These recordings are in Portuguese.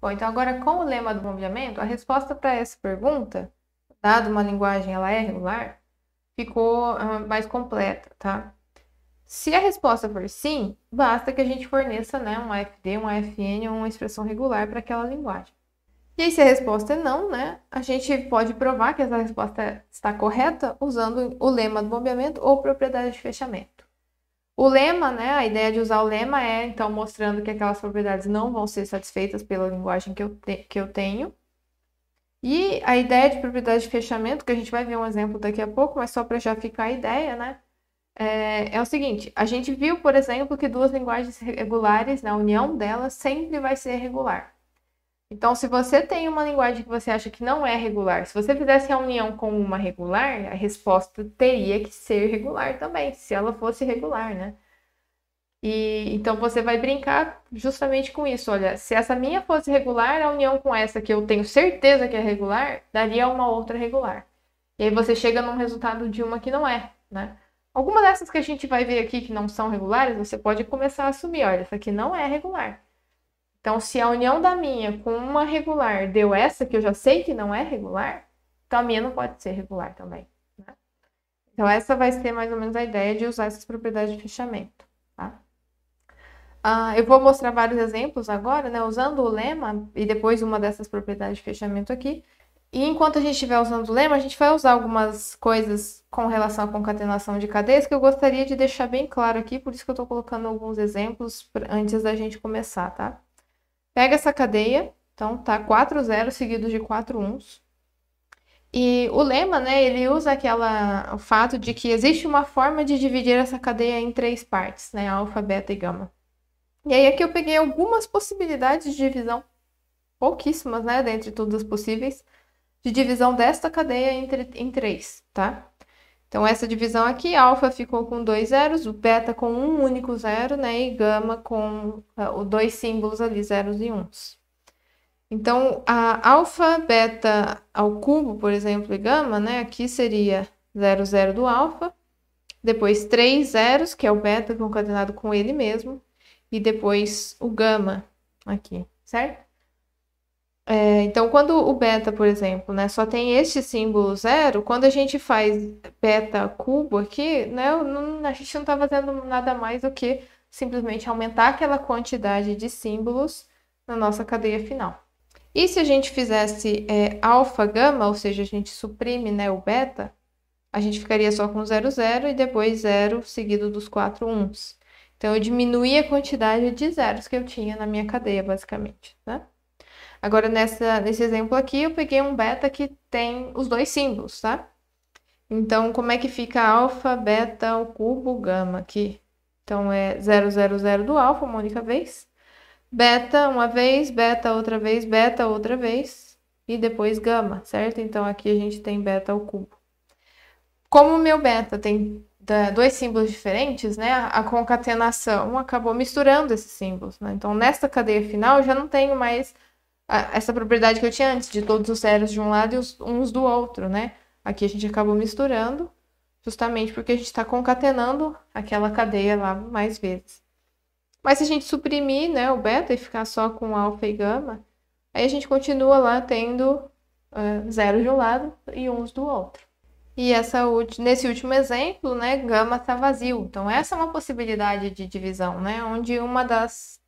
Bom, então agora com o lema do bombeamento, a resposta para essa pergunta, dado uma linguagem ela é regular, ficou uh, mais completa, tá? Se a resposta for sim, basta que a gente forneça né, um AFD, um AFN ou uma expressão regular para aquela linguagem. E aí, se a resposta é não, né, a gente pode provar que essa resposta está correta usando o lema do bombeamento ou propriedade de fechamento. O lema, né? A ideia de usar o lema é, então, mostrando que aquelas propriedades não vão ser satisfeitas pela linguagem que eu, te, que eu tenho. E a ideia de propriedade de fechamento, que a gente vai ver um exemplo daqui a pouco, mas só para já ficar a ideia, né? É, é, o seguinte: a gente viu, por exemplo, que duas linguagens regulares, na né, união delas, sempre vai ser regular. Então, se você tem uma linguagem que você acha que não é regular, se você fizesse a união com uma regular, a resposta teria que ser regular também, se ela fosse regular, né? E então você vai brincar justamente com isso. Olha, se essa minha fosse regular, a união com essa que eu tenho certeza que é regular, daria uma outra regular. E aí você chega num resultado de uma que não é, né? Alguma dessas que a gente vai ver aqui que não são regulares, você pode começar a assumir, olha, essa aqui não é regular. Então, se a união da minha com uma regular deu essa, que eu já sei que não é regular, então a minha não pode ser regular também. Né? Então, essa vai ser mais ou menos a ideia de usar essas propriedades de fechamento. Tá? Ah, eu vou mostrar vários exemplos agora, né, usando o lema e depois uma dessas propriedades de fechamento aqui. E enquanto a gente estiver usando o lema, a gente vai usar algumas coisas com relação à concatenação de cadeias que eu gostaria de deixar bem claro aqui, por isso que eu estou colocando alguns exemplos antes da gente começar, tá? Pega essa cadeia, então tá 4 zeros seguidos de 4 uns. E o lema, né, ele usa aquela o fato de que existe uma forma de dividir essa cadeia em três partes, né, alfa, beta e gama. E aí aqui eu peguei algumas possibilidades de divisão, pouquíssimas, né, dentre todas possíveis, de divisão desta cadeia entre, em três, tá? Então, essa divisão aqui, alfa ficou com dois zeros, o beta com um único zero, né? E gama com uh, dois símbolos ali, zeros e uns. Então, a alfa, beta ao cubo, por exemplo, e gama, né? Aqui seria zero zero do alfa, depois três zeros, que é o beta concatenado com ele mesmo, e depois o gama aqui, certo? É, então, quando o beta, por exemplo, né, só tem este símbolo zero, quando a gente faz beta cubo aqui, né, não, a gente não está fazendo nada mais do que simplesmente aumentar aquela quantidade de símbolos na nossa cadeia final. E se a gente fizesse é, alfa, gama, ou seja, a gente suprime né, o beta, a gente ficaria só com 0, 0 e depois 0 seguido dos 4 uns. Então, eu diminuí a quantidade de zeros que eu tinha na minha cadeia, basicamente, né? Agora, nessa, nesse exemplo aqui, eu peguei um beta que tem os dois símbolos, tá? Então, como é que fica alfa, beta, o cubo, gama aqui? Então, é 0, 0, 0 do alfa, uma única vez. Beta uma vez, beta outra vez, beta outra vez. E depois gama, certo? Então, aqui a gente tem beta ao cubo. Como o meu beta tem dois símbolos diferentes, né? A concatenação acabou misturando esses símbolos, né? Então, nesta cadeia final, eu já não tenho mais a, essa propriedade que eu tinha antes, de todos os zeros de um lado e os, uns do outro, né? Aqui a gente acabou misturando, justamente porque a gente está concatenando aquela cadeia lá mais vezes. Mas se a gente suprimir né, o beta e ficar só com alfa e gama, aí a gente continua lá tendo uh, zero de um lado e uns do outro. E essa, nesse último exemplo, né, gama está vazio. Então, essa é uma possibilidade de divisão, né, onde uma das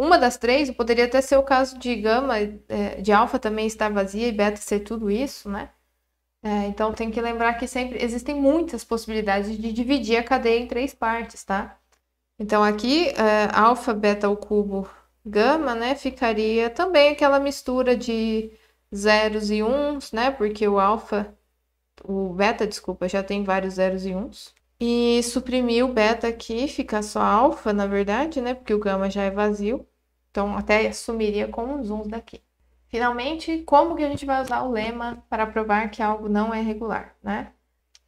uma das três, poderia até ser o caso de gama, é, de alfa também estar vazia e beta ser tudo isso, né? É, então tem que lembrar que sempre existem muitas possibilidades de dividir a cadeia em três partes, tá? Então aqui, é, alfa, beta ao cubo, gama, né? Ficaria também aquela mistura de zeros e uns, né? Porque o alfa, o beta, desculpa, já tem vários zeros e uns. E suprimir o beta aqui, fica só alfa, na verdade, né? Porque o gama já é vazio. Então, até sumiria com os uns daqui. Finalmente, como que a gente vai usar o lema para provar que algo não é regular, né?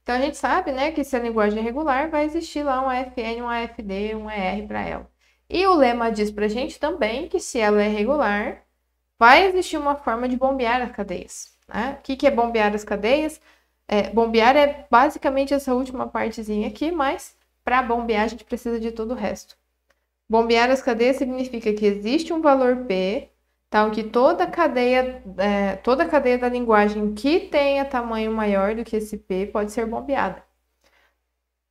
Então, a gente sabe, né, que se a linguagem é regular, vai existir lá um AFN, um AFD, um ER para ela. E o lema diz para a gente também que se ela é regular, vai existir uma forma de bombear as cadeias. Né? O que, que é bombear as cadeias? É, bombear é basicamente essa última partezinha aqui, mas para bombear a gente precisa de todo o resto. Bombear as cadeias significa que existe um valor P, tal tá? que toda cadeia, é, toda cadeia da linguagem que tenha tamanho maior do que esse P pode ser bombeada.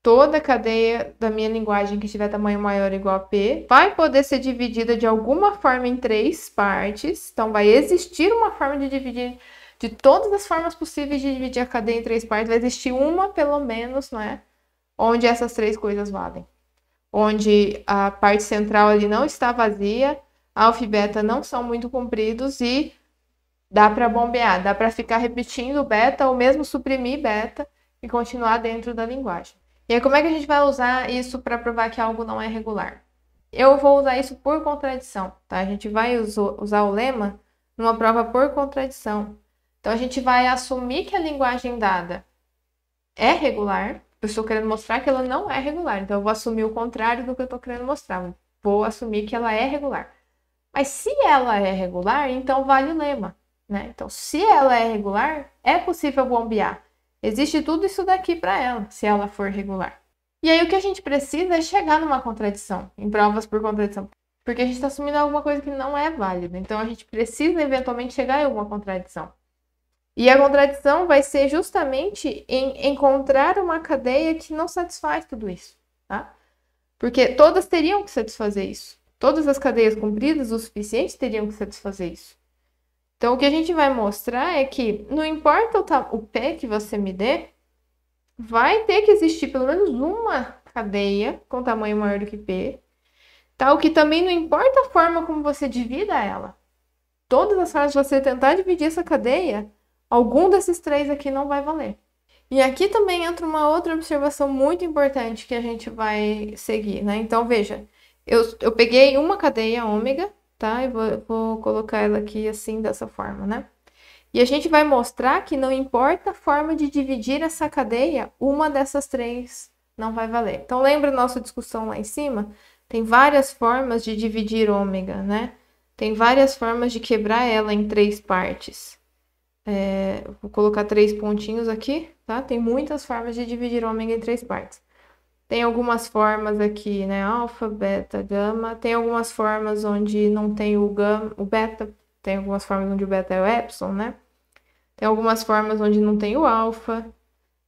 Toda cadeia da minha linguagem que tiver tamanho maior ou igual a P vai poder ser dividida de alguma forma em três partes. Então, vai existir uma forma de dividir de todas as formas possíveis de dividir a cadeia em três partes, vai existir uma, pelo menos, né? Onde essas três coisas valem onde a parte central ali não está vazia, alfa e beta não são muito compridos e dá para bombear, dá para ficar repetindo beta ou mesmo suprimir beta e continuar dentro da linguagem. E aí, como é que a gente vai usar isso para provar que algo não é regular? Eu vou usar isso por contradição, tá? A gente vai usar o lema numa prova por contradição. Então, a gente vai assumir que a linguagem dada é regular, estou querendo mostrar que ela não é regular. Então eu vou assumir o contrário do que eu estou querendo mostrar. Vou assumir que ela é regular. Mas se ela é regular, então vale o lema. Né? Então, se ela é regular, é possível bombear. Existe tudo isso daqui para ela, se ela for regular. E aí o que a gente precisa é chegar numa contradição, em provas por contradição. Porque a gente está assumindo alguma coisa que não é válida. Então a gente precisa eventualmente chegar em alguma contradição. E a contradição vai ser justamente em encontrar uma cadeia que não satisfaz tudo isso, tá? Porque todas teriam que satisfazer isso. Todas as cadeias compridas o suficiente teriam que satisfazer isso. Então, o que a gente vai mostrar é que não importa o, o pé que você me dê, vai ter que existir pelo menos uma cadeia com tamanho maior do que P, tal tá? que também não importa a forma como você divida ela. Todas as formas de você tentar dividir essa cadeia Algum desses três aqui não vai valer. E aqui também entra uma outra observação muito importante que a gente vai seguir, né? Então, veja, eu, eu peguei uma cadeia ômega, tá? Eu vou, vou colocar ela aqui assim, dessa forma, né? E a gente vai mostrar que não importa a forma de dividir essa cadeia, uma dessas três não vai valer. Então, lembra nossa discussão lá em cima? Tem várias formas de dividir ômega, né? Tem várias formas de quebrar ela em três partes. É, vou colocar três pontinhos aqui, tá? Tem muitas formas de dividir o ômega em três partes. Tem algumas formas aqui, né? Alfa, beta, gama. Tem algumas formas onde não tem o gama, o beta. Tem algumas formas onde o beta é o epsilon, né? Tem algumas formas onde não tem o alfa.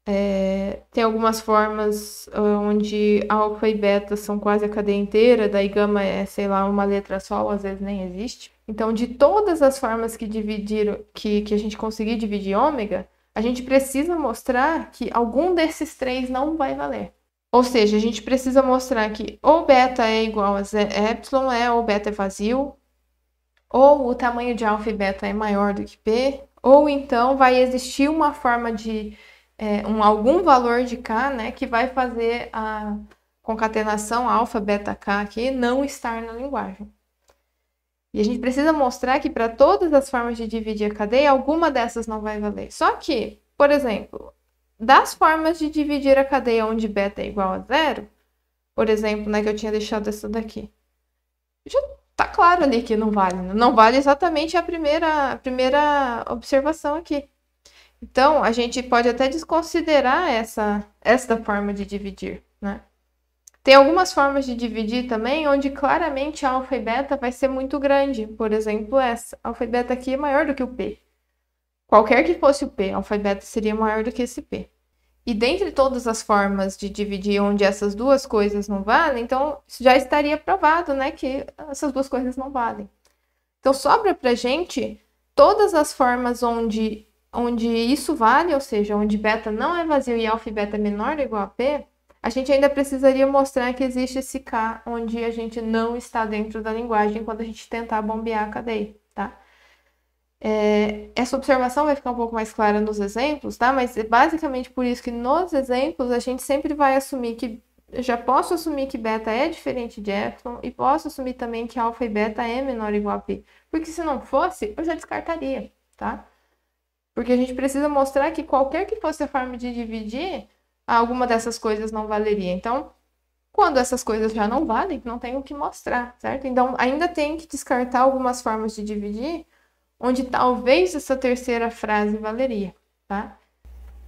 É, tem algumas formas ah, onde alfa e beta são quase a cadeia inteira, daí gama é, sei lá, uma letra só, ou às vezes nem existe. Então, de todas as formas que dividir que, que a gente conseguir dividir ômega, a gente precisa mostrar que algum desses três não vai valer. Ou seja, a gente precisa mostrar que ou beta é igual a epsilon é, ou beta é vazio, ou o tamanho de alfa e beta é maior do que P, ou então vai existir uma forma de é, um, algum valor de K, né, que vai fazer a concatenação alfa, beta, K aqui não estar na linguagem. E a gente uhum. precisa mostrar que para todas as formas de dividir a cadeia, alguma dessas não vai valer. Só que, por exemplo, das formas de dividir a cadeia onde beta é igual a zero, por exemplo, né, que eu tinha deixado essa daqui, já tá claro ali que não vale. Né? Não vale exatamente a primeira, a primeira observação aqui. Então, a gente pode até desconsiderar essa, essa forma de dividir. Tem algumas formas de dividir também, onde claramente a alfa e beta vai ser muito grande. Por exemplo, essa. A alfa e beta aqui é maior do que o P. Qualquer que fosse o P, alfa e beta seria maior do que esse P. E dentre todas as formas de dividir onde essas duas coisas não valem, então já estaria provado, né, que essas duas coisas não valem. Então sobra a gente todas as formas onde, onde isso vale, ou seja, onde beta não é vazio e alfa e beta é menor ou igual a P, a gente ainda precisaria mostrar que existe esse K onde a gente não está dentro da linguagem quando a gente tentar bombear a cadeia, tá? É, essa observação vai ficar um pouco mais clara nos exemplos, tá? Mas é basicamente por isso que nos exemplos a gente sempre vai assumir que já posso assumir que beta é diferente de epsilon e posso assumir também que alfa e beta é menor ou igual a π. Porque se não fosse, eu já descartaria, tá? Porque a gente precisa mostrar que qualquer que fosse a forma de dividir, alguma dessas coisas não valeria. Então, quando essas coisas já não valem, não tem o que mostrar, certo? Então, ainda tem que descartar algumas formas de dividir, onde talvez essa terceira frase valeria, tá?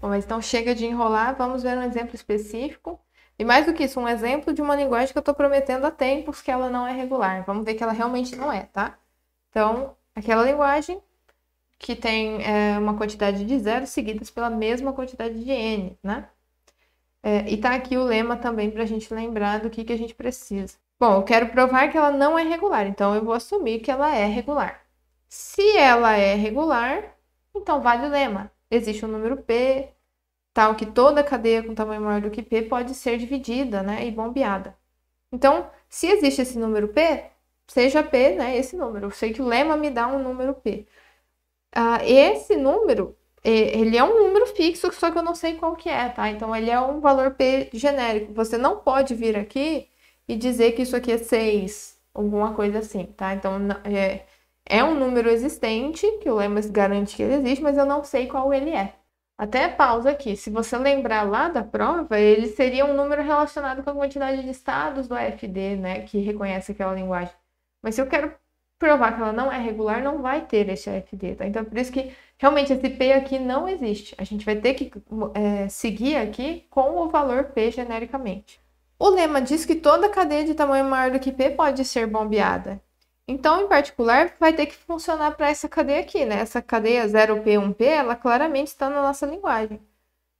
Bom, mas então chega de enrolar, vamos ver um exemplo específico. E mais do que isso, um exemplo de uma linguagem que eu estou prometendo há tempos que ela não é regular. Vamos ver que ela realmente não é, tá? Então, aquela linguagem que tem é, uma quantidade de zeros seguidas pela mesma quantidade de n, né? É, e tá aqui o lema também para a gente lembrar do que, que a gente precisa. Bom, eu quero provar que ela não é regular, então eu vou assumir que ela é regular. Se ela é regular, então vale o lema. Existe um número P, tal que toda cadeia com tamanho maior do que P pode ser dividida né, e bombeada. Então, se existe esse número P, seja P né, esse número. Eu sei que o lema me dá um número P. Uh, esse número ele é um número fixo, só que eu não sei qual que é, tá? Então ele é um valor P genérico. Você não pode vir aqui e dizer que isso aqui é 6, alguma coisa assim, tá? Então é, é um número existente, que o Lemos garante que ele existe, mas eu não sei qual ele é. Até pausa aqui. Se você lembrar lá da prova, ele seria um número relacionado com a quantidade de estados do AFD, né? Que reconhece aquela linguagem. Mas se eu quero provar que ela não é regular, não vai ter esse AFD, tá? Então, é por isso que realmente esse P aqui não existe. A gente vai ter que é, seguir aqui com o valor P genericamente. O lema diz que toda cadeia de tamanho maior do que P pode ser bombeada. Então, em particular, vai ter que funcionar para essa cadeia aqui, né? Essa cadeia 0P1P, ela claramente está na nossa linguagem.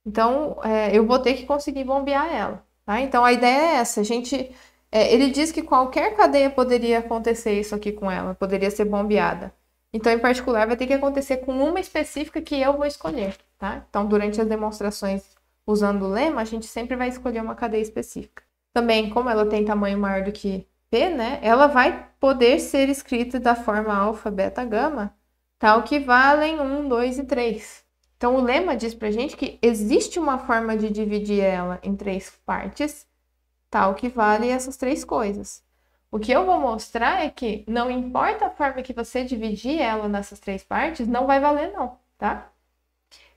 Então, é, eu vou ter que conseguir bombear ela, tá? Então, a ideia é essa. A gente é, ele diz que qualquer cadeia poderia acontecer isso aqui com ela, poderia ser bombeada. Então, em particular, vai ter que acontecer com uma específica que eu vou escolher, tá? Então, durante as demonstrações usando o lema, a gente sempre vai escolher uma cadeia específica. Também, como ela tem tamanho maior do que P, né? Ela vai poder ser escrita da forma alfa, beta, gama, tal que valem 1, 2 e 3. Então, o lema diz pra gente que existe uma forma de dividir ela em três partes, tal que vale uhum. essas três coisas. O que eu vou mostrar é que não importa a forma que você dividir ela nessas três partes, não vai valer não, tá?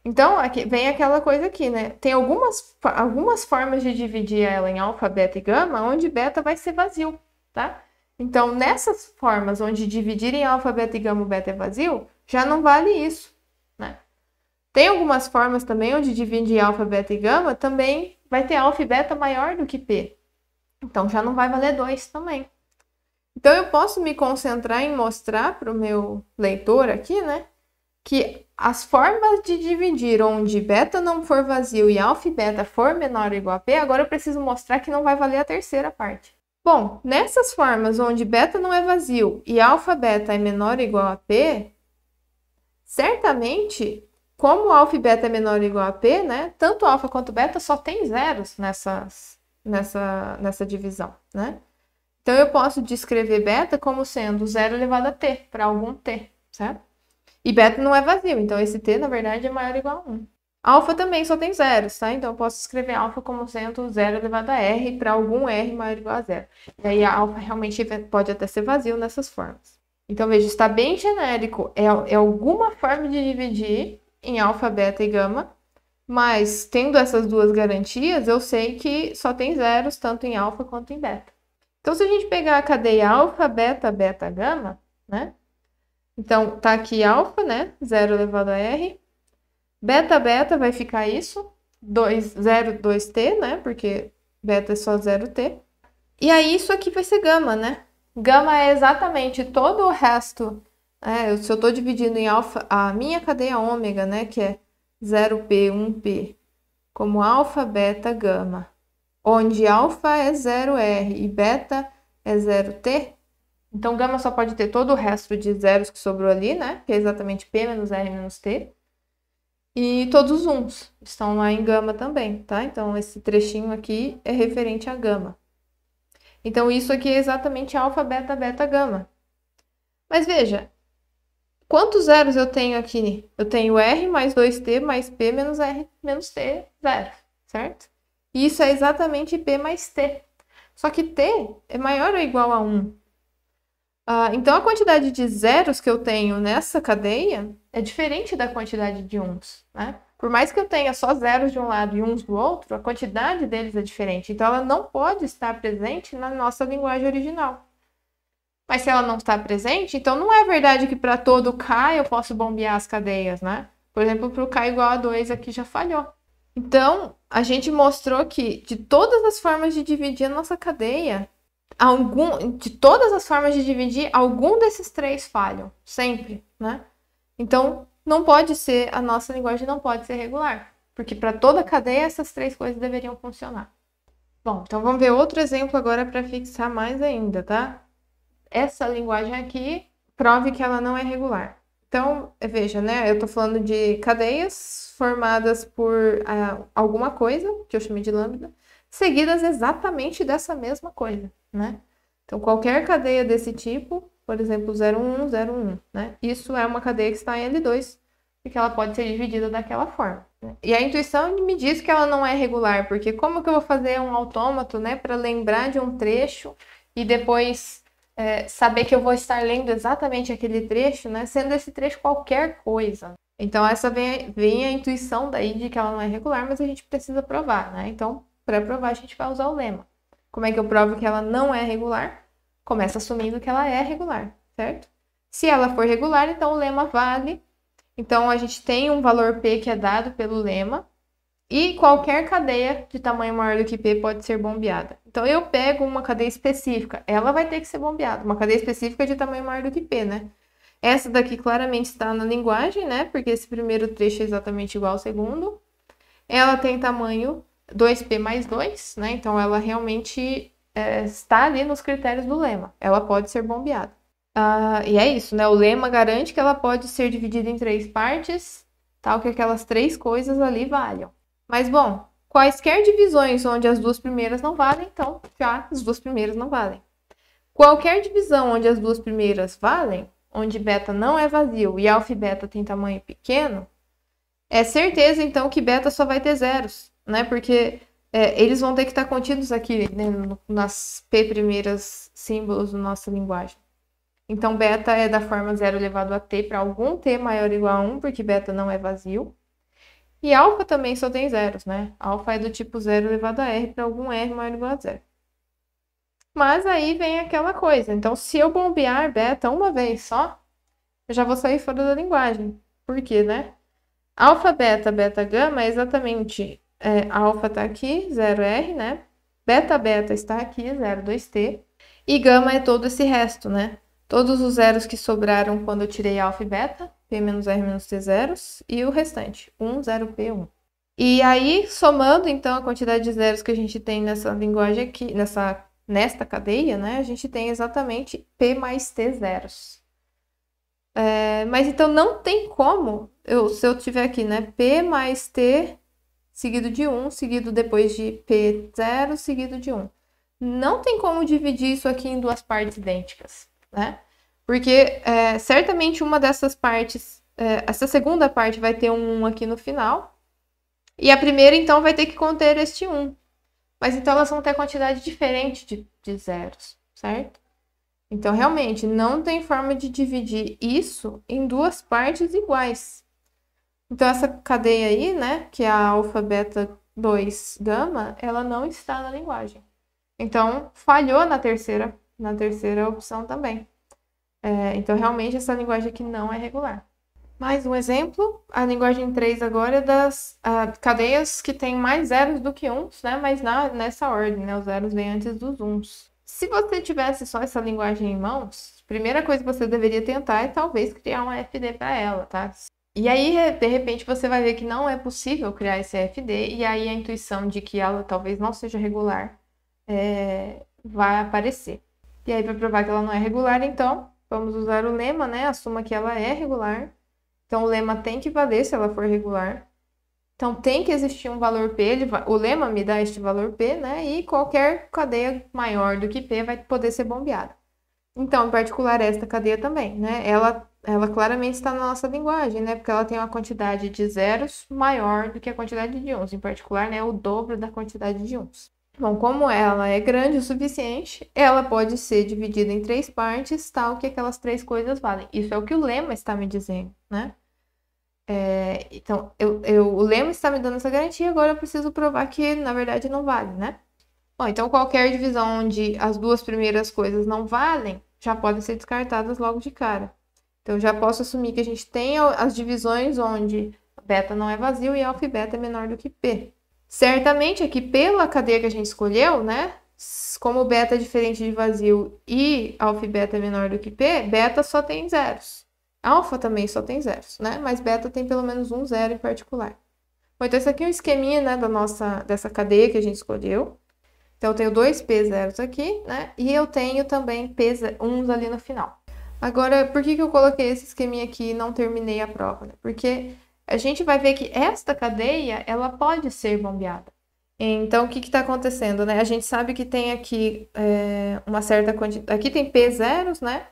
Então, aqui, vem aquela coisa aqui, né? Tem algumas, algumas formas de dividir ela em alfa, beta e gama, onde beta vai ser vazio, tá? Então, nessas formas onde dividir em alfa, beta e gama beta é vazio, já não vale isso, né? Tem algumas formas também onde dividir em alfa, beta e gama, também vai ter alfa e beta maior do que P. Então já não vai valer dois também. Então eu posso me concentrar em mostrar para o meu leitor aqui, né, que as formas de dividir onde beta não for vazio e alfa e beta for menor ou igual a p, agora eu preciso mostrar que não vai valer a terceira parte. Bom, nessas formas onde beta não é vazio e alfa beta é menor ou igual a p, certamente, como alfa e beta é menor ou igual a p, né, tanto alfa quanto beta só tem zeros nessas nessa, nessa divisão, né? Então, eu posso descrever beta como sendo zero elevado a t, para algum t, certo? E beta não é vazio, então esse t, na verdade, é maior ou igual a 1. Alfa também só tem zeros, tá? Então, eu posso escrever alfa como sendo zero elevado a r para algum r maior ou igual a zero. E aí, a alfa realmente pode até ser vazio nessas formas. Então, veja, está bem genérico. É, é alguma forma de dividir em alfa, beta e gama mas tendo essas duas garantias, eu sei que só tem zeros tanto em alfa quanto em beta. Então, se a gente pegar a cadeia alfa, beta, beta, gama, né? Então, tá aqui alfa, né? 0 elevado a r. Beta, beta vai ficar isso. 2, 0, 2t, né? Porque beta é só 0t. E aí, isso aqui vai ser gama, né? Gama é exatamente todo o resto. É, se eu estou dividindo em alfa, a minha cadeia ômega, né? Que é 0p, 1p, como alfa, beta, gama, onde alfa é 0r e beta é 0t, então gama só pode ter todo o resto de zeros que sobrou ali, né? Que é exatamente p menos r menos t. E todos os uns estão lá em gama também, tá? Então esse trechinho aqui é referente a gama. Então isso aqui é exatamente alfa, beta, beta, gama. Mas veja, Quantos zeros eu tenho aqui? Eu tenho R mais 2T mais P menos R menos T, zero, certo? E isso é exatamente P mais T. Só que T é maior ou igual a 1. Ah, então, a quantidade de zeros que eu tenho nessa cadeia é diferente da quantidade de uns, né? Por mais que eu tenha só zeros de um lado e uns do outro, a quantidade deles é diferente. Então, ela não pode estar presente na nossa linguagem original. Mas se ela não está presente, então não é verdade que para todo K eu posso bombear as cadeias, né? Por exemplo, para o K igual a 2 aqui já falhou. Então, a gente mostrou que de todas as formas de dividir a nossa cadeia, algum, de todas as formas de dividir, algum desses três falham, sempre, né? Então, não pode ser, a nossa linguagem não pode ser regular, porque para toda cadeia essas três coisas deveriam funcionar. Bom, então vamos ver outro exemplo agora para fixar mais ainda, tá? essa linguagem aqui prove que ela não é regular. Então, veja, né? Eu estou falando de cadeias formadas por ah, alguma coisa, que eu chamei de lambda, seguidas exatamente dessa mesma coisa, né? Então, qualquer cadeia desse tipo, por exemplo, 01, 01, né? Isso é uma cadeia que está em L2, porque ela pode ser dividida daquela forma. Né? E a intuição me diz que ela não é regular, porque como que eu vou fazer um autômato, né, para lembrar de um trecho e depois é, saber que eu vou estar lendo exatamente aquele trecho, né? Sendo esse trecho qualquer coisa. Então, essa vem, vem a intuição daí de que ela não é regular, mas a gente precisa provar, né? Então, para provar, a gente vai usar o lema. Como é que eu provo que ela não é regular? Começa assumindo que ela é regular, certo? Se ela for regular, então o lema vale. Então, a gente tem um valor P que é dado pelo lema, e qualquer cadeia de tamanho maior do que P pode ser bombeada. Então eu pego uma cadeia específica, ela vai ter que ser bombeada. Uma cadeia específica de tamanho maior do que P, né? Essa daqui claramente está na linguagem, né? Porque esse primeiro trecho é exatamente igual ao segundo. Ela tem tamanho 2P mais 2, né? Então ela realmente é, está ali nos critérios do lema. Ela pode ser bombeada. Ah, e é isso, né? O lema garante que ela pode ser dividida em três partes, tal que aquelas três coisas ali valham. Mas, bom, quaisquer divisões onde as duas primeiras não valem, então já as duas primeiras não valem. Qualquer divisão onde as duas primeiras valem, onde beta não é vazio e alfa e beta tem tamanho pequeno, é certeza, então, que beta só vai ter zeros, né? Porque é, eles vão ter que estar contidos aqui né, nas P primeiras símbolos da nossa linguagem. Então, beta é da forma 0 elevado a t para algum t maior ou igual a 1, porque beta não é vazio. E alfa também só tem zeros, né? Alfa é do tipo zero elevado a R para algum R maior ou igual a zero. Mas aí vem aquela coisa. Então, se eu bombear beta uma vez só, eu já vou sair fora da linguagem. Por quê, né? Alfa, beta, beta, gama é exatamente... É, alfa está aqui, 0R, né? Beta, beta está aqui, 2 t E gama é todo esse resto, né? Todos os zeros que sobraram quando eu tirei alfa e beta. P menos R menos T zeros, e o restante, 1, 0, P1. E aí, somando então a quantidade de zeros que a gente tem nessa linguagem aqui, nessa, nesta cadeia, né, a gente tem exatamente P mais T zeros. É, mas então não tem como, eu, se eu tiver aqui, né, P mais T seguido de 1, seguido depois de P0, seguido de 1. Não tem como dividir isso aqui em duas partes idênticas, né? Porque é, certamente uma dessas partes, é, essa segunda parte vai ter um 1 aqui no final. E a primeira, então, vai ter que conter este 1. Mas então elas vão ter quantidade diferente de, de zeros, certo? Então, realmente, não tem forma de dividir isso em duas partes iguais. Então, essa cadeia aí, né, que é a alfa, beta, 2, gama, ela não está na linguagem. Então, falhou na terceira, na terceira opção também. É, então, realmente, essa linguagem aqui não é regular. Mais um exemplo, a linguagem 3 agora é das ah, cadeias que têm mais zeros do que uns, né? Mas na, nessa ordem, né? Os zeros vêm antes dos uns. Se você tivesse só essa linguagem em mãos, a primeira coisa que você deveria tentar é talvez criar uma FD para ela, tá? E aí, é, de repente, você vai ver que não é possível criar esse FD, e aí a intuição de que ela talvez não seja regular é, vai aparecer. E aí, para provar que ela não é regular, então, vamos usar o lema, né? Assuma que ela é regular. Então, o lema tem que valer se ela for regular. Então, tem que existir um valor P, ele, o lema me dá este valor P, né? E qualquer cadeia maior do que P vai poder ser bombeada. Então, em particular, esta cadeia também, né? Ela, ela claramente está na nossa linguagem, né? Porque ela tem uma quantidade de zeros maior do que a quantidade de uns. Em particular, né? O dobro da quantidade de uns. Bom, como ela é grande o suficiente, ela pode ser dividida em três partes, tal que aquelas três coisas valem. Isso é o que o lema está me dizendo, né? É, então, eu, eu, o lema está me dando essa garantia, agora eu preciso provar que na verdade não vale, né? Bom, então qualquer divisão onde as duas primeiras coisas não valem já podem ser descartadas logo de cara. Então, já posso assumir que a gente tem as divisões onde beta não é vazio e alfa e beta é menor do que p. Certamente aqui, é pela cadeia que a gente escolheu, né? Como beta é diferente de vazio e alfa beta é menor do que P, beta só tem zeros. Alfa também só tem zeros, né? Mas beta tem pelo menos um zero em particular. Bom, então esse aqui é um esqueminha, né, da nossa, dessa cadeia que a gente escolheu. Então eu tenho dois P zeros aqui, né? E eu tenho também P uns ali no final. Agora, por que, que eu coloquei esse esqueminha aqui e não terminei a prova? Né? Porque a gente vai ver que esta cadeia ela pode ser bombeada. Então, o que está acontecendo? Né? A gente sabe que tem aqui é, uma certa quantidade. Aqui tem P zeros, né?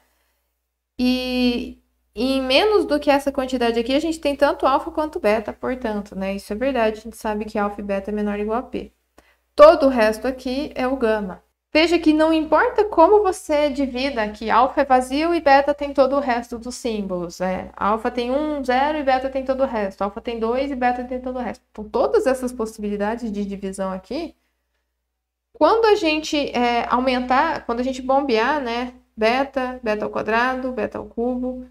E, e em menos do que essa quantidade aqui, a gente tem tanto alfa quanto beta, portanto, né? Isso é verdade, a gente sabe que alfa e beta é menor ou igual a P. Todo o resto aqui é o gama. Veja que não importa como você divida, que alfa é vazio e beta tem todo o resto dos símbolos. É. alfa tem um, zero e beta tem todo o resto. Alfa tem dois e beta tem todo o resto. Então, todas essas possibilidades de divisão aqui, quando a gente é, aumentar, quando a gente bombear, né, beta, beta ao quadrado, beta ao cubo,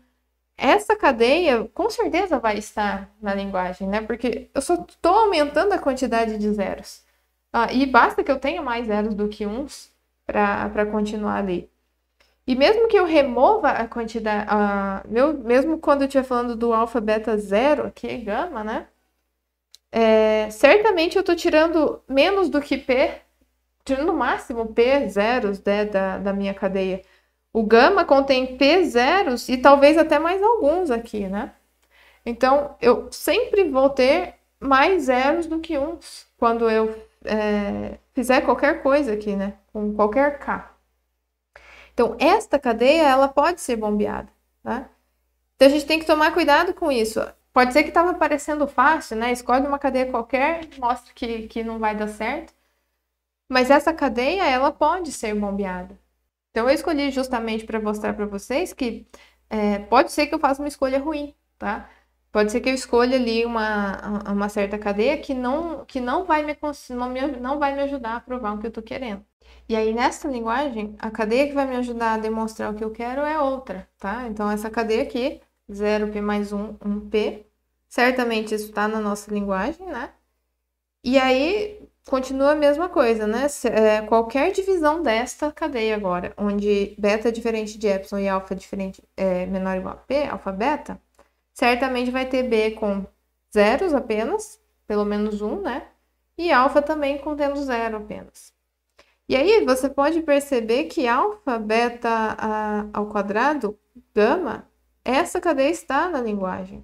essa cadeia com certeza vai estar na linguagem, né? Porque eu só estou aumentando a quantidade de zeros. Ah, e basta que eu tenha mais zeros do que uns para continuar ali. E mesmo que eu remova a quantidade, a, meu, mesmo quando eu estiver falando do alfa, beta zero, aqui é gama, né? É, certamente eu estou tirando menos do que P, tirando no máximo P zeros né, da, da minha cadeia. O gama contém P zeros e talvez até mais alguns aqui, né? Então, eu sempre vou ter mais zeros do que uns quando eu é, fizer qualquer coisa aqui, né? Com qualquer K. Então, esta cadeia, ela pode ser bombeada, tá? Então, a gente tem que tomar cuidado com isso. Pode ser que estava parecendo fácil, né? Escolhe uma cadeia qualquer, mostra que, que não vai dar certo. Mas essa cadeia, ela pode ser bombeada. Então, eu escolhi justamente para mostrar para vocês que é, pode ser que eu faça uma escolha ruim, tá? Pode ser que eu escolha ali uma, uma certa cadeia que não, que não vai me, não vai me ajudar a provar o que eu estou querendo. E aí, nessa linguagem, a cadeia que vai me ajudar a demonstrar o que eu quero é outra, tá? Então, essa cadeia aqui, 0p mais 1, 1p, certamente isso está na nossa linguagem, né? E aí, continua a mesma coisa, né? É, qualquer divisão desta cadeia agora, onde beta é diferente de epsilon e alfa é diferente, é menor ou igual a p, alfa beta, certamente vai ter B com zeros apenas, pelo menos um, né? E alfa também contendo zero apenas. E aí você pode perceber que alfa, beta a, ao quadrado, gama, essa cadeia está na linguagem.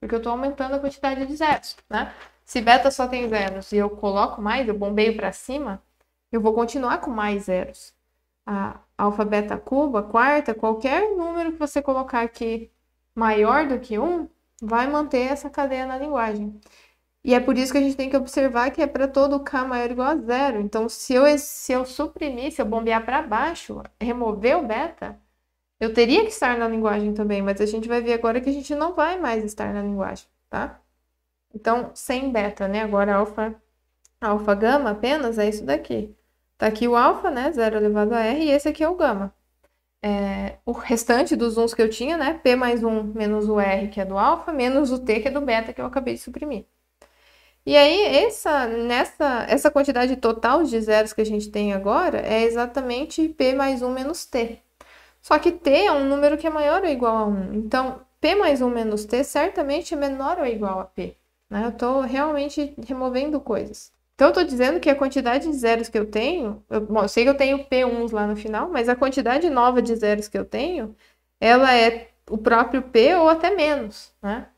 Porque eu estou aumentando a quantidade de zeros, né? Se beta só tem zeros e eu coloco mais, eu bombeio para cima, eu vou continuar com mais zeros. A alfa, beta, cuba, quarta, qualquer número que você colocar aqui maior do que um, vai manter essa cadeia na linguagem. E é por isso que a gente tem que observar que é para todo k maior ou igual a zero. Então, se eu, se eu suprimir, se eu bombear para baixo, remover o beta, eu teria que estar na linguagem também, mas a gente vai ver agora que a gente não vai mais estar na linguagem, tá? Então, sem beta, né? Agora, alfa, alfa, gama apenas é isso daqui. Tá aqui o alfa, né? zero elevado a r, e esse aqui é o gama é, o restante dos uns que eu tinha, né? P mais 1 menos o R, que é do alfa, menos o T, que é do beta, que eu acabei de suprimir. E aí, essa, nessa, essa quantidade total de zeros que a gente tem agora é exatamente P mais 1 menos T. Só que T é um número que é maior ou igual a 1. Então, P mais 1 menos T certamente é menor ou igual a P. Né? Eu estou realmente removendo coisas. Então, eu estou dizendo que a quantidade de zeros que eu tenho, eu, bom, eu sei que eu tenho P1 lá no final, mas a quantidade nova de zeros que eu tenho, ela é o próprio P ou até menos, né?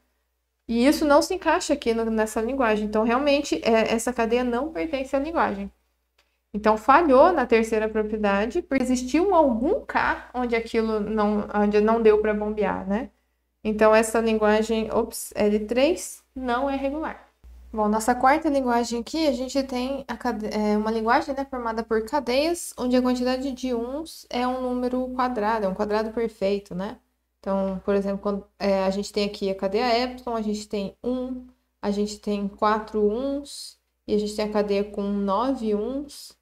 E isso não se encaixa aqui no, nessa linguagem. Então, realmente, é, essa cadeia não pertence à linguagem. Então, falhou na terceira propriedade, porque existiu algum K onde aquilo não, onde não deu para bombear, né? Então, essa linguagem, ops, L3, não é regular. Bom, nossa quarta linguagem aqui, a gente tem a cade... é uma linguagem né, formada por cadeias, onde a quantidade de uns é um número quadrado, é um quadrado perfeito, né? Então, por exemplo, quando, é, a gente tem aqui a cadeia epsilon, a gente tem 1, a gente tem 4 uns, e a gente tem a cadeia com 9 uns,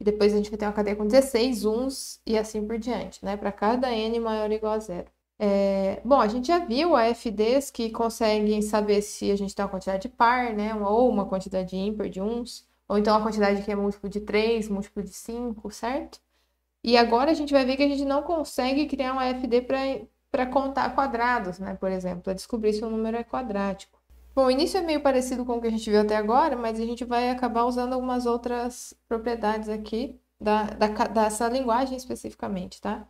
e depois a gente vai ter uma cadeia com 16 uns, e assim por diante, né? Para cada n maior ou igual a zero. É, bom, a gente já viu AFDs que conseguem saber se a gente tem uma quantidade de par, né? Ou uma quantidade ímpar de uns, ou então uma quantidade que é múltiplo de 3, múltiplo de 5, certo? E agora a gente vai ver que a gente não consegue criar uma AFD para contar quadrados, né? Por exemplo, para descobrir se um número é quadrático. Bom, o início é meio parecido com o que a gente viu até agora, mas a gente vai acabar usando algumas outras propriedades aqui da, da, dessa linguagem especificamente, tá?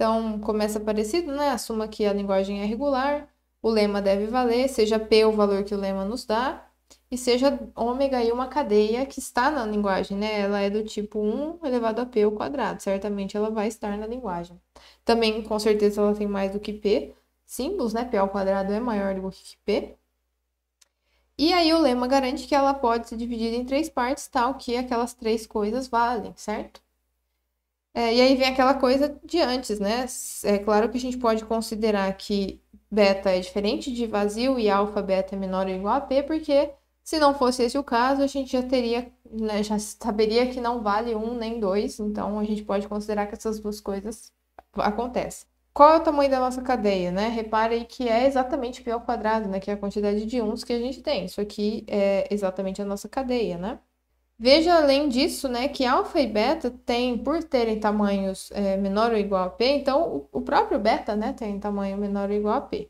Então, começa parecido, né? Assuma que a linguagem é regular, o lema deve valer, seja P o valor que o lema nos dá, e seja ômega e uma cadeia que está na linguagem, né? Ela é do tipo 1 elevado a P ao quadrado, certamente ela vai estar na linguagem. Também, com certeza, ela tem mais do que P símbolos, né? P ao quadrado é maior do que P. E aí o lema garante que ela pode ser dividida em três partes, tal que aquelas três coisas valem, certo? É, e aí vem aquela coisa de antes, né? É claro que a gente pode considerar que beta é diferente de vazio e alfa beta é menor ou igual a P, porque se não fosse esse o caso, a gente já teria, né, já saberia que não vale um nem dois, então a gente pode considerar que essas duas coisas acontecem. Qual é o tamanho da nossa cadeia, né? Repare aí que é exatamente P ao quadrado, né? Que é a quantidade de uns que a gente tem. Isso aqui é exatamente a nossa cadeia, né? Veja além disso, né, que alfa e beta têm, por terem tamanhos é, menor ou igual a p, então o, próprio beta, né, tem tamanho menor ou igual a p.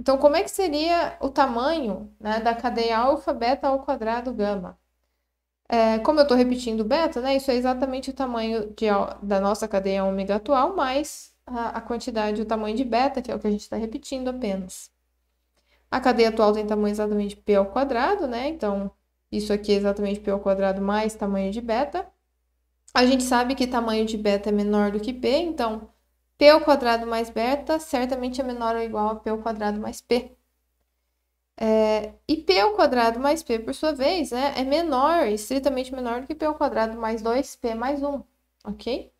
Então, como é que seria o tamanho, né, da cadeia alfa, beta ao quadrado, gama? É, como eu estou repetindo beta, né, isso é exatamente o tamanho de, da nossa cadeia ômega atual, mais a, a quantidade, o tamanho de beta, que é o que a gente está repetindo apenas. A cadeia atual tem tamanho exatamente p ao quadrado, né, então isso aqui é exatamente P ao quadrado mais tamanho de beta. A gente sabe que tamanho de beta é menor do que P, então P ao quadrado mais beta certamente é menor ou igual a P ao quadrado mais P. É, e P ao quadrado mais P, por sua vez, né, é menor, estritamente menor do que P ao quadrado mais 2P mais 1, ok?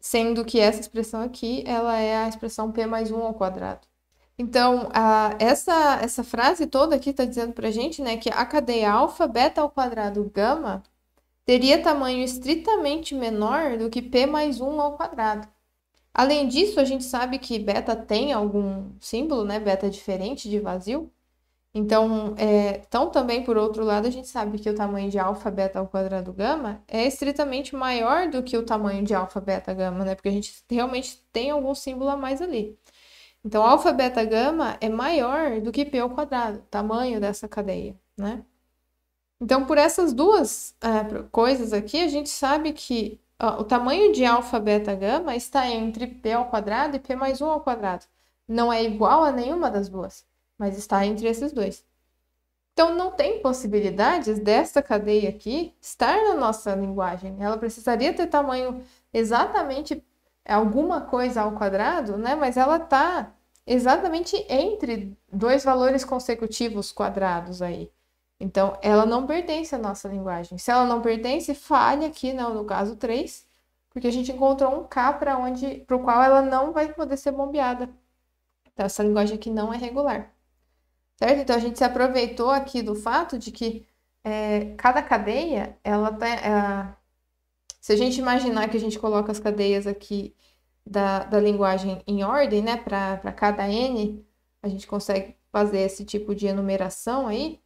Sendo que essa expressão aqui, ela é a expressão P mais 1 ao quadrado. Então, a, essa, essa frase toda aqui está dizendo para a gente né, que a cadeia alfa, beta ao quadrado, gama teria tamanho estritamente menor do que P mais 1 ao quadrado. Além disso, a gente sabe que beta tem algum símbolo, né, beta diferente de vazio. Então, é, então, também por outro lado, a gente sabe que o tamanho de alfa, beta ao quadrado, gama é estritamente maior do que o tamanho de alfa, beta, gama, né? Porque a gente realmente tem algum símbolo a mais ali. Então, alfa, beta, gama é maior do que P ao quadrado, tamanho dessa cadeia, né? Então, por essas duas é, coisas aqui, a gente sabe que o tamanho de alfa, beta, gama está entre P ao quadrado e P mais 1 ao quadrado. Não é igual a nenhuma das duas, mas está entre esses dois. Então, não tem possibilidades dessa cadeia aqui estar na nossa linguagem. Ela precisaria ter tamanho exatamente alguma coisa ao quadrado, né? Mas ela está exatamente entre dois valores consecutivos quadrados aí. Então, ela não pertence à nossa linguagem. Se ela não pertence, falha aqui, não, né? no caso 3, porque a gente encontrou um K para onde, para o qual ela não vai poder ser bombeada. Então, essa linguagem aqui não é regular. Certo? Então, a gente se aproveitou aqui do fato de que é, cada cadeia, ela, tá, ela se a gente imaginar que a gente coloca as cadeias aqui da, da linguagem em ordem, né, para cada N, a gente consegue fazer esse tipo de enumeração aí.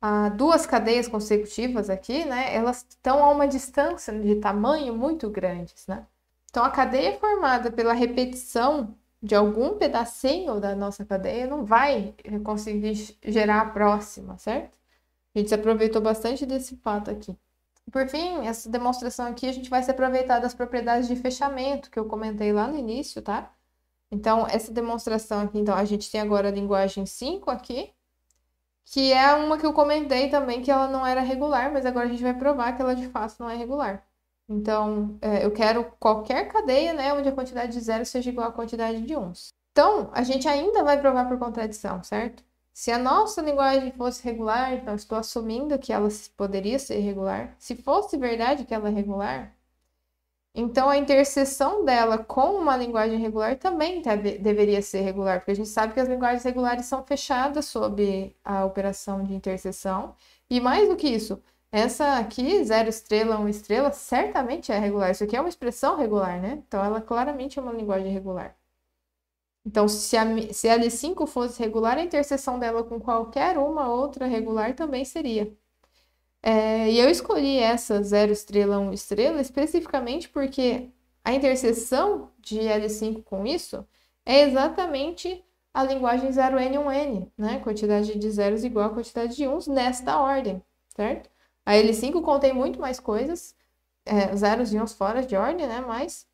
Ah, duas cadeias consecutivas aqui, né, elas estão a uma distância de tamanho muito grandes, né? Então, a cadeia formada pela repetição de algum pedacinho da nossa cadeia não vai conseguir gerar a próxima, certo? A gente se aproveitou bastante desse fato aqui. Por fim, essa demonstração aqui a gente vai se aproveitar das propriedades de fechamento que eu comentei lá no início, tá? Então, essa demonstração aqui, então, a gente tem agora a linguagem 5 aqui, que é uma que eu comentei também que ela não era regular, mas agora a gente vai provar que ela de fato não é regular. Então, é, eu quero qualquer cadeia, né, onde a quantidade de zero seja igual à quantidade de uns. Então, a gente ainda vai provar por contradição, certo? Se a nossa linguagem fosse regular, então estou assumindo que ela poderia ser regular. Se fosse verdade que ela é regular, então a interseção dela com uma linguagem regular também tá deveria ser regular, porque a gente sabe que as linguagens regulares são fechadas sob a operação de interseção. E mais do que isso, essa aqui, zero estrela, uma estrela, certamente é regular. Isso aqui é uma expressão regular, né? Então ela é claramente é uma linguagem regular. Então, se a, se a L5 fosse regular, a interseção dela com qualquer uma outra regular também seria. É, e eu escolhi essa 0 estrela 1 um estrela especificamente porque a interseção de L5 com isso é exatamente a linguagem 0n1n, né? Quantidade de zeros igual a quantidade de uns nesta ordem, certo? A L5 contém muito mais coisas, é, zeros e uns fora de ordem, né? Mas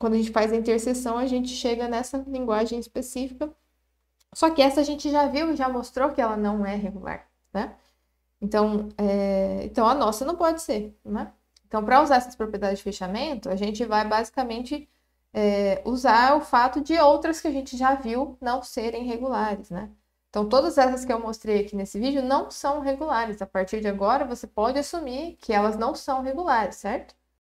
quando a gente faz a interseção, a gente chega nessa linguagem específica. Só que essa a gente já viu, já mostrou que ela não é regular, né? Então, é... então a nossa não pode ser, né? Então, para usar essas propriedades de fechamento, a gente vai basicamente é, usar o fato de outras que a gente já viu não serem regulares, né? Então, todas essas que eu mostrei aqui nesse vídeo não são regulares. A partir de agora, você pode assumir que elas não são regulares, certo?